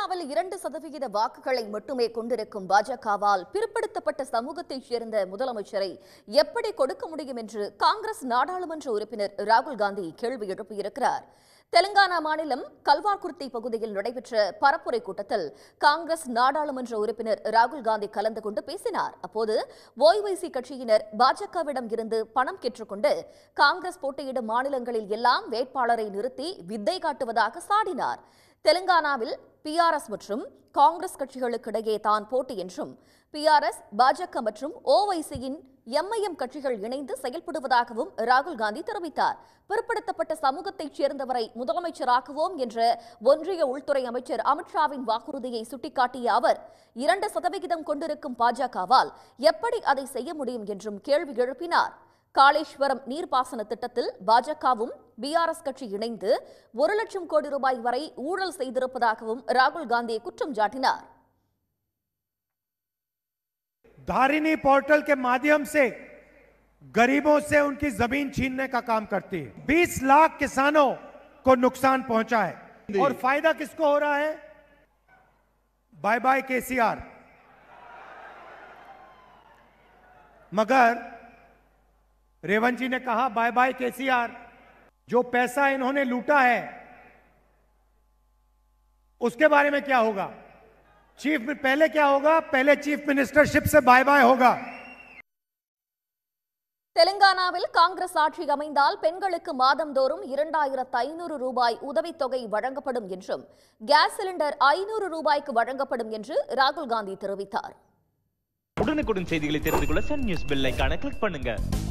ஹரியானாவில் இரண்டு சதவிகித வாக்குகளை மட்டுமே கொண்டிருக்கும் பாஜகவால் பிற்படுத்தப்பட்ட சமூகத்தைச் சேர்ந்த முதலமைச்சரை எப்படி கொடுக்க முடியும் என்று காங்கிரஸ் நாடாளுமன்ற உறுப்பினர் ராகுல் காந்தி கேள்வி எழுப்பியிருக்கிறார் தெலுங்கானா மாநிலம் கல்வார்குர்த்தி பகுதியில் நடைபெற்ற பரப்புரை கூட்டத்தில் காங்கிரஸ் நாடாளுமன்ற உறுப்பினர் ராகுல் காந்தி கலந்து கொண்டு பேசினார் அப்போது ஓய்வைசி கட்சியினர் பாஜகவிடம் இருந்து பணம் கேட்டுக்கொண்டு காங்கிரஸ் போட்டியிடும் மாநிலங்களில் எல்லாம் வேட்பாளரை நிறுத்தி வித்தை காட்டுவதாக சாடினார் தெலுங்கானாவில் பிஆர்எஸ் மற்றும் காங்கிரஸ் கட்சிகளுக்கிடையே தான் போட்டி என்றும் பிஆர்எஸ் பாஜக மற்றும் ஓவைசியின் எம்ஐஎம் கட்சிகள் இணைந்து செயல்படுவதாகவும் ராகுல் காந்தி தெரிவித்தார் பிற்படுத்தப்பட்ட சமூகத்தைச் சேர்ந்தவரை முதலமைச்சராக்குவோம் என்ற ஒன்றிய உள்துறை அமைச்சர் அமித்ஷாவின் வாக்குறுதியை சுட்டிக்காட்டிய அவர் இரண்டு சதவிகிதம் கொண்டிருக்கும் பாஜகவால் எப்படி அதை செய்ய முடியும் என்றும் கேள்வி எழுப்பினார் कालेश्वरपासन तटक इण्डम रूपये वहुल धारिणी पोर्टल के माध्यम से गरीबों से उनकी जमीन छीनने का काम करती है बीस लाख किसानों को नुकसान पहुंचा है और फायदा किसको हो रहा है बाय बाय केसीआर मगर เรวันจี ने कहा बाय बाय केसीआर जो पैसा इन्होंने लूटा है उसके बारे में क्या होगा चीफ मिनिस्टर पहले क्या होगा पहले चीफ मिनिस्टरशिप से बाय बाय होगा तेलंगानाavil కాంగ్రెస్ ఆட்சி గమైndal పెంగులకు మాదం తోరుం 2500 రూపాయలు ఉదవి తోగే వడంగపడం ఇంత్రం గ్యాస్ సిలిండర్ 500 రూపాయలకు వడంగపడం ఎందు రాగుల్ గాంధీ తరవితార్ వుడనుకుడన్ చేదిగలు తేర్దుకుల సన్ న్యూస్ బిల్లైకన క్లిక్ పన్నుంగ